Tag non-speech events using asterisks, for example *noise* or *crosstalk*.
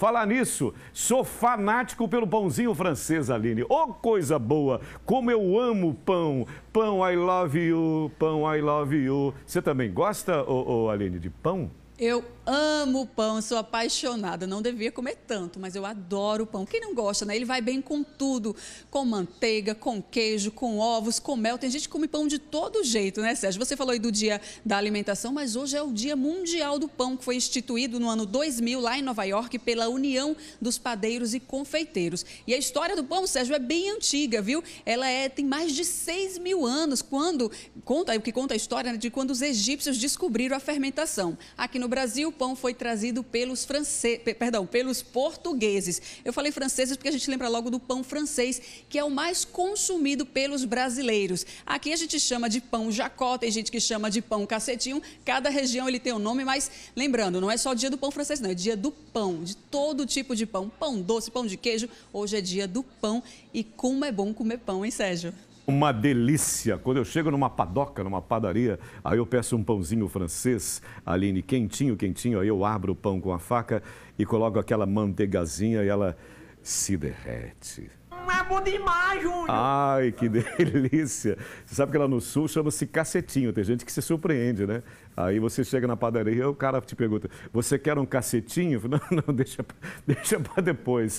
Falar nisso, sou fanático pelo pãozinho francês, Aline. Ô, oh, coisa boa! Como eu amo pão! Pão, I love you! Pão, I love you! Você também gosta, oh, oh, Aline, de pão? Eu amo pão, sou apaixonada. Não devia comer tanto, mas eu adoro pão. Quem não gosta, né? Ele vai bem com tudo: com manteiga, com queijo, com ovos, com mel. Tem gente que come pão de todo jeito, né, Sérgio? Você falou aí do dia da alimentação, mas hoje é o Dia Mundial do Pão, que foi instituído no ano 2000, lá em Nova York, pela União dos Padeiros e Confeiteiros. E a história do pão, Sérgio, é bem antiga, viu? Ela é, tem mais de 6 mil anos, quando conta, o que conta a história né, de quando os egípcios descobriram a fermentação. Aqui no Brasil, o pão foi trazido pelos, francês, perdão, pelos portugueses. Eu falei franceses porque a gente lembra logo do pão francês, que é o mais consumido pelos brasileiros. Aqui a gente chama de pão jacó, tem gente que chama de pão cacetinho. Cada região ele tem um nome, mas lembrando, não é só dia do pão francês, não, é dia do pão, de todo tipo de pão. Pão doce, pão de queijo, hoje é dia do pão. E como é bom comer pão, hein, Sérgio? uma delícia. Quando eu chego numa padoca, numa padaria, aí eu peço um pãozinho francês, Aline, quentinho, quentinho, aí eu abro o pão com a faca e coloco aquela manteigazinha e ela se derrete. É bom demais, Júnior. Ai, que *laughs* delícia. Você sabe que lá no sul chama-se cacetinho. Tem gente que se surpreende, né? Aí você chega na padaria e o cara te pergunta, você quer um cacetinho? Não, não, *laughs* deixa, deixa para depois.